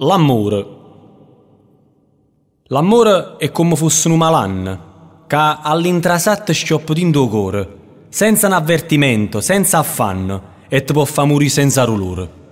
L'amore. L'amore è come fosse un malan, che all'intrasat scioppa dentro il cuore, senza un avvertimento, senza affanno, e ti può far morire senza dolore.